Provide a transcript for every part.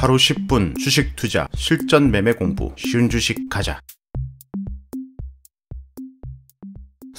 하루 10분 주식 투자 실전 매매 공부 쉬운 주식 가자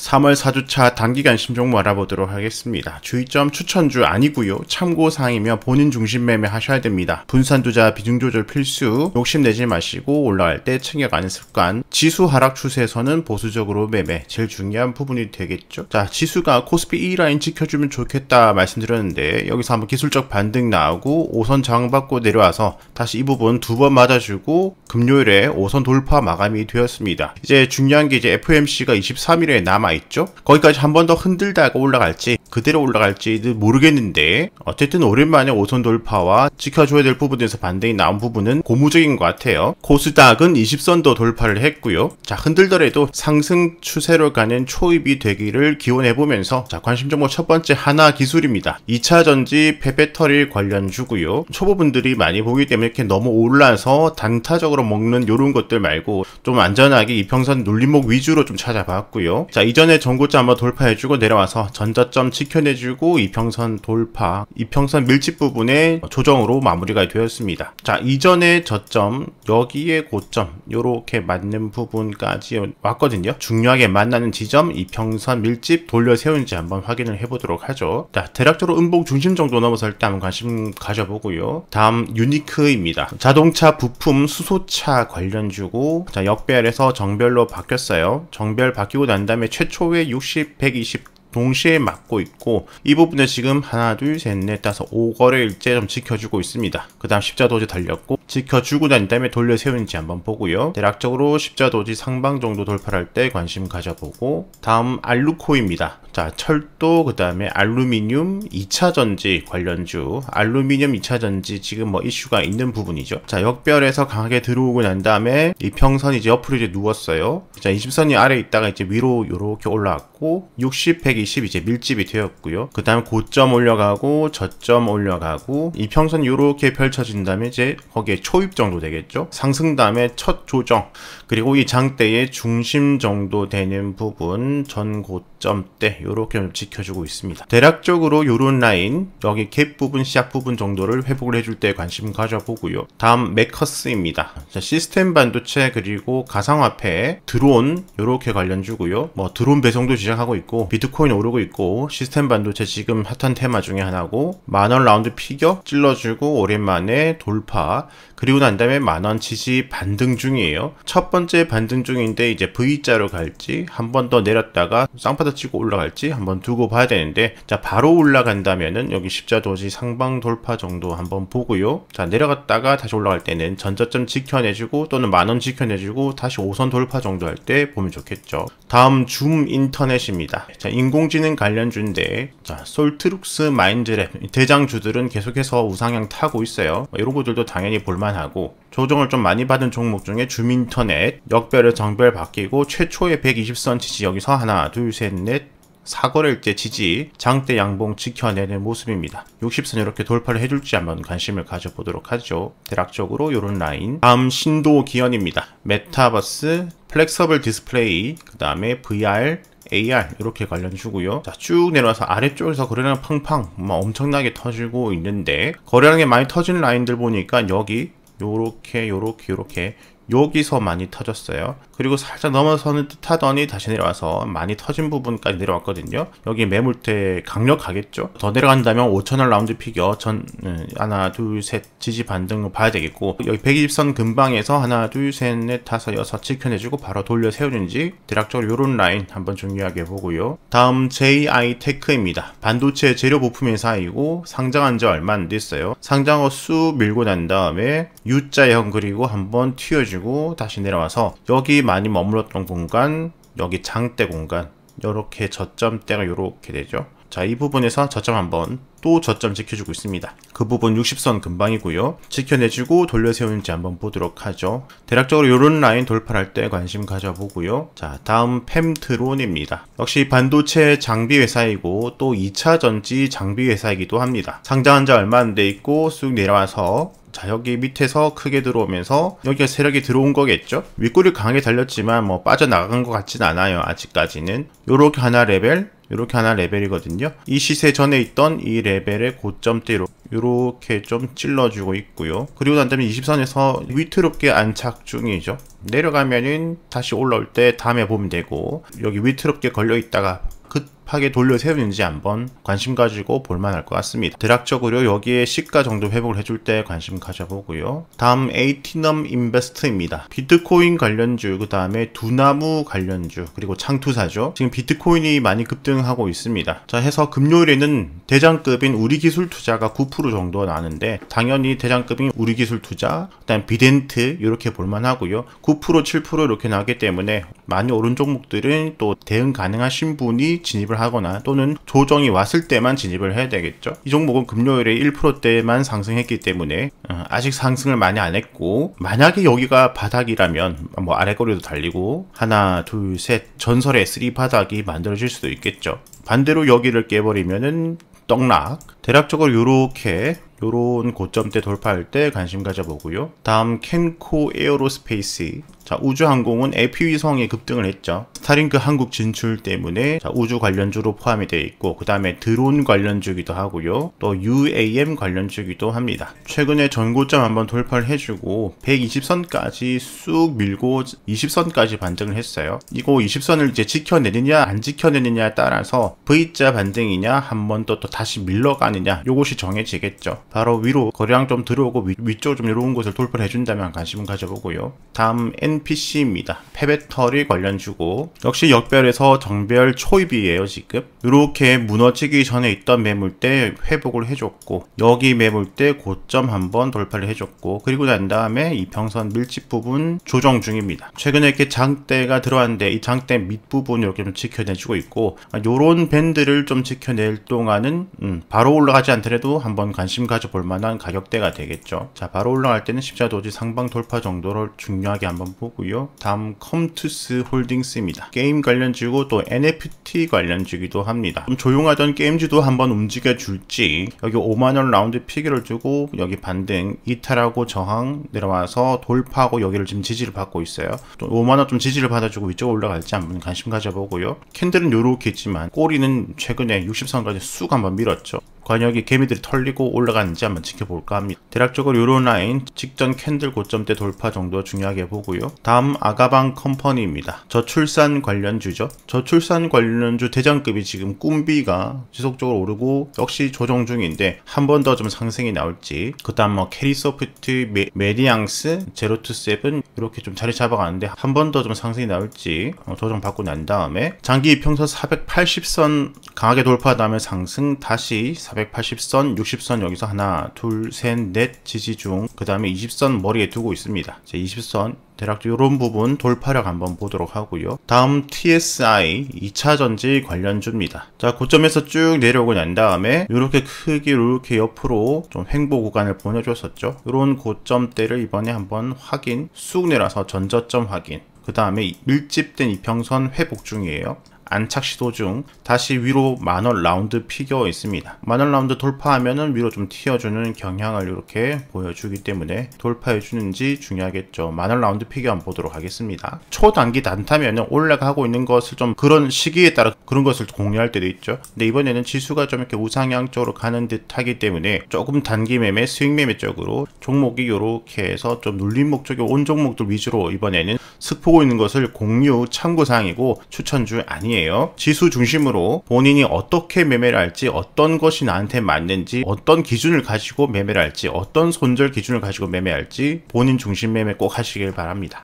3월 4주차 단기간 신종목 알아보도록 하겠습니다. 주의점 추천주 아니고요. 참고사항이며 본인 중심 매매 하셔야 됩니다. 분산투자 비중조절 필수, 욕심내지 마시고 올라갈 때 챙겨가는 습관, 지수 하락 추세에서는 보수적으로 매매, 제일 중요한 부분이 되겠죠. 자, 지수가 코스피 e 라인 지켜주면 좋겠다 말씀드렸는데 여기서 한번 기술적 반등 나오고 5선 저항받고 내려와서 다시 이 부분 두 번 맞아주고 금요일에 5선 돌파 마감이 되었습니다. 이제 중요한 게 이제 FMC가 23일에 남아 남아있죠. 거기까지 한 번 더 흔들다가 올라갈지 그대로 올라갈지는 모르겠는데 어쨌든 오랜만에 5선 돌파와 지켜줘야 될 부분에서 반등이 나온 부분은 고무적인 것 같아요. 코스닥은 20선도 돌파를 했고요. 자 흔들더라도 상승 추세로 가는 초입이 되기를 기원해보면서 자 관심 정보첫 번째 하나 기술입니다. 2차전지 폐배터리 관련주고요. 초보분들이 많이 보기 때문에 이렇게 너무 올라서 단타적으로 먹는 이런 것들 말고 좀 안전하게 이평선 눌림목 위주로 좀 찾아봤고요. 자 이전에 전고점 한번 돌파해주고 내려와서 전자점 지켜내주고 이평선 돌파, 이평선 밀집 부분의 조정으로 마무리가 되었습니다. 자, 이전에 저점, 여기에 고점, 이렇게 맞는 부분까지 왔거든요. 중요하게 만나는 지점, 이평선 밀집 돌려 세운지 한번 확인을 해보도록 하죠. 자, 대략적으로 음봉 중심 정도 넘어설 때 한번 관심 가져보고요. 다음 유니크입니다. 자동차 부품 수소차 관련주고 자, 역배열에서 정별로 바뀌었어요. 정별 바뀌고 난 다음에 최초의 60, 120 동시에 막고 있고 이 부분에 지금 하나 둘 셋 넷 다섯 5거래 일제 좀 지켜주고 있습니다 그 다음 십자도지 달렸고 지켜주고 난 다음에 돌려 세우는지 한번 보고요 대략적으로 십자도지 상방 정도 돌파할 때 관심 가져보고 다음 알루코입니다 자, 철도, 그 다음에 알루미늄 2차 전지 관련주, 알루미늄 2차 전지 지금 뭐 이슈가 있는 부분이죠. 자, 역별에서 강하게 들어오고 난 다음에 이 평선이 이제 옆으로 이제 누웠어요. 자, 20선이 아래 있다가 이제 위로 이렇게 올라왔고, 60, 120 이제 밀집이 되었고요. 그 다음 고점 올려가고, 저점 올려가고, 이 평선 이렇게 펼쳐진 다음에 이제 거기에 초입 정도 되겠죠. 상승 다음에 첫 조정, 그리고 이 장대의 중심 정도 되는 부분, 전고 점대 요렇게 지켜주고 있습니다. 대략적으로 요런 라인 여기 갭 부분 시작 부분 정도를 회복을 해줄 때 관심 가져보고요. 다음 메커스입니다. 자, 시스템 반도체 그리고 가상화폐 드론 요렇게 관련 주고요. 뭐 드론 배송도 시작하고 있고 비트코인 오르고 있고 시스템 반도체 지금 핫한 테마 중에 하나고 만원 라운드 피겨 찔러주고 오랜만에 돌파 그리고 난 다음에 만원치시 반등 중이에요. 첫 번째 반등 중인데 이제 V자로 갈지 한 번 더 내렸다가 쌍파다 치고 올라갈지 한 번 두고 봐야 되는데 자 바로 올라간다면은 여기 십자도시 상방 돌파 정도 한 번 보고요. 자 내려갔다가 다시 올라갈 때는 전저점 지켜내주고 또는 만원 지켜내주고 다시 5선 돌파 정도 할 때 보면 좋겠죠. 다음 줌 인터넷입니다. 자 인공지능 관련주인데 자 솔트룩스 마인드랩 대장주들은 계속해서 우상향 타고 있어요. 뭐 이런 것들도 당연히 볼만 감안하고 조정을 좀 많이 받은 종목 중에 주민터넷, 역별의 정별 바뀌고 최초의 120선 지지여기서 하나, 둘, 셋, 넷, 사거래일제 지지, 장대 양봉 지켜내는 모습입니다. 60선 이렇게 돌파를 해줄지 한번 관심을 가져보도록 하죠. 대략적으로 이런 라인. 다음 신도 기현입니다. 메타버스, 플렉서블 디스플레이, 그 다음에 VR, AR 이렇게 관련 주고요. 자, 쭉 내려와서 아래쪽에서 거래량 팡팡 막 뭐 엄청나게 터지고 있는데 거래량이 많이 터지는 라인들 보니까 여기 요렇게 요렇게 요렇게 여기서 많이 터졌어요. 그리고 살짝 넘어서는 듯 하더니 다시 내려와서 많이 터진 부분까지 내려왔거든요. 여기 매물대 강력하겠죠. 더 내려간다면 5천원 라운드 피겨 전 네, 하나 둘셋 지지 반등 봐야 되겠고 여기 120선 근방에서 하나 둘셋넷 다섯 여섯 지켜내주고 바로 돌려 세우는지 대략적으로 요런 라인 한번 중요하게 보고요. 다음 JI 테크입니다. 반도체 재료 부품 회사이고 상장한 지 얼마 안 됐어요. 상장후 쑥 밀고 난 다음에 U자형 그리고 한번 튀어주고 가지고 다시 내려와서 여기 많이 머물렀던 공간 여기 장대 공간 이렇게 저점대가 이렇게 되죠 자 이 부분에서 저점 한번 또 저점 지켜주고 있습니다 그 부분 60선 금방이고요 지켜내주고 돌려세우는지 한번 보도록 하죠 대략적으로 이런 라인 돌파할 때 관심 가져보고요 자 다음 펨트론입니다 역시 반도체 장비 회사이고 또 2차 전지 장비 회사이기도 합니다 상장한 지 얼마 안 돼 있고 쑥 내려와서 자 여기 밑에서 크게 들어오면서 여기가 세력이 들어온 거겠죠 윗골이 강하게 달렸지만 뭐 빠져나간 것 같진 않아요 아직까지는 요렇게 하나 레벨 요렇게 하나 레벨이거든요 이 시세 전에 있던 이 레벨의 고점대로 요렇게 좀 찔러주고 있고요 그리고 난 다음에 20선에서 위트롭게 안착 중이죠 내려가면은 다시 올라올 때 다음에 보면 되고 여기 위트롭게 걸려 있다가 그 급하게 돌려 세우는지 한번 관심 가지고 볼만할 것 같습니다. 대략적으로 여기에 시가 정도 회복을 해줄 때 관심 가져보고요. 다음 에이티넘 인베스트입니다. 비트코인 관련주, 그 다음에 두나무 관련주, 그리고 창투사죠. 지금 비트코인이 많이 급등하고 있습니다. 자 해서 금요일에는 대장급인 우리기술 투자가 9% 정도 나는데 당연히 대장급인 우리기술 투자, 그다음 비덴트 이렇게 볼만하고요. 9% 7% 이렇게 나기 때문에 많이 오른 종목들은 또 대응 가능하신 분이 진입을 하거나 또는 조정이 왔을 때만 진입을 해야 되겠죠. 이 종목은 금요일에 1%대만 상승했기 때문에 어, 아직 상승을 많이 안 했고 만약에 여기가 바닥이라면 뭐 아래거리도 달리고 하나 둘 셋 전설의 3 바닥이 만들어질 수도 있겠죠. 반대로 여기를 깨버리면은 떡락 대략적으로 이렇게 요런 고점대 돌파할 때 관심 가져보고요. 다음 캔코 에어로스페이스 자, 우주항공은 AP위성의 급등을 했죠. 스타링크 그 한국 진출 때문에 자, 우주 관련주로 포함이 되어 있고 그 다음에 드론 관련주기도 하고요. 또 UAM 관련주기도 합니다. 최근에 전고점 한번 돌파를 해주고 120선까지 쑥 밀고 20선까지 반등을 했어요. 이거 20선을 이제 지켜내느냐 안 지켜내느냐에 따라서 V자 반등이냐 한 번 더 또 다시 밀러가느냐 요것이 정해지겠죠. 바로 위로 거량좀 들어오고 위, 쪽좀 이런 곳을 돌파를 해준다면 관심을 가져보고요. 다음 NPC입니다. 패배터리 관련 주고 역시 역별에서 정별 초입이에요 지금. 이렇게 무너지기 전에 있던 매물때 회복을 해줬고 여기 매물때 고점 한번 돌파를 해줬고 그리고 난 다음에 이 평선 밀집 부분 조정 중입니다. 최근에 이렇게 장대가 들어왔는데 이 장대 밑부분 이렇게 좀 지켜내주고 있고 요런 밴드를 좀 지켜낼 동안은 음, 바로 올라가지 않더라도 한번 관심 가져 따져볼 만한 가격대가 되겠죠 자 바로 올라갈 때는 십자도지 상방 돌파 정도를 중요하게 한번 보고요 다음 컴투스 홀딩스입니다 게임 관련주고 또 NFT 관련주기도 합니다 좀 조용하던 게임주도 한번 움직여 줄지 여기 5만원 라운드 피기를 주고 여기 반등 이탈하고 저항 내려와서 돌파하고 여기를 지금 지지를 받고 있어요 5만원 좀 지지를 받아주고 위쪽으로 올라갈지 한번 관심 가져보고요 캔들은 요렇게 있지만 꼬리는 최근에 60선까지 쑥 한번 밀었죠 과연 여 개미들이 털리고 올라가는지 한번 지켜볼까 합니다. 대략적으로 요런 라인 직전 캔들 고점 때 돌파 정도 중요하게 보고요. 다음 아가방 컴퍼니입니다. 저출산 관련주죠. 저출산 관련주 대장급이 지금 꿈비가 지속적으로 오르고 역시 조정 중인데 한 번 더 좀 상승이 나올지 그 다음 뭐 캐리소프트, 메, 메리앙스, 제로투세븐 이렇게 좀 자리 잡아가는데 한 번 더 좀 상승이 나올지 어, 조정받고 난 다음에 장기 평선 480선 강하게 돌파 다음에 상승 다시 400 1 8 0선 60선 여기서 하나, 둘, 셋, 넷 지지 중 그 다음에 20선 머리에 두고 있습니다. 자, 20선 대략 이런 부분 돌파력 한번 보도록 하고요. 다음 TSI 2차전지 관련주입니다. 자 고점에서 쭉 내려오고 난 다음에 이렇게 크기로 이렇게 옆으로 좀 횡보 구간을 보내줬었죠. 이런 고점대를 이번에 한번 확인 쑥 내려서 전저점 확인 그 다음에 밀집된 이평선 회복 중이에요. 안착 시도 중 다시 위로 마원 라운드 피겨 있습니다. 마원 라운드 돌파하면은 위로 좀 튀어주는 경향을 이렇게 보여주기 때문에 돌파해주는지 중요하겠죠. 마원 라운드 피겨 한번 보도록 하겠습니다. 초단기 단타면은 올라가고 있는 것을 좀 그런 시기에 따라 그런 것을 공유할 때도 있죠. 근데 이번에는 지수가 좀 이렇게 우상향 쪽으로 가는 듯 하기 때문에 조금 단기 매매, 스윙 매매 쪽으로 종목이 이렇게 해서 좀 눌림 목적이 온 종목들 위주로 이번에는 습포고 있는 것을 공유 참고사항이고 추천주 아니에요. 지수 중심으로 본인이 어떻게 매매를 할지 어떤 것이 나한테 맞는지 어떤 기준을 가지고 매매를 할지 어떤 손절 기준을 가지고 매매할지 본인 중심 매매 꼭 하시길 바랍니다.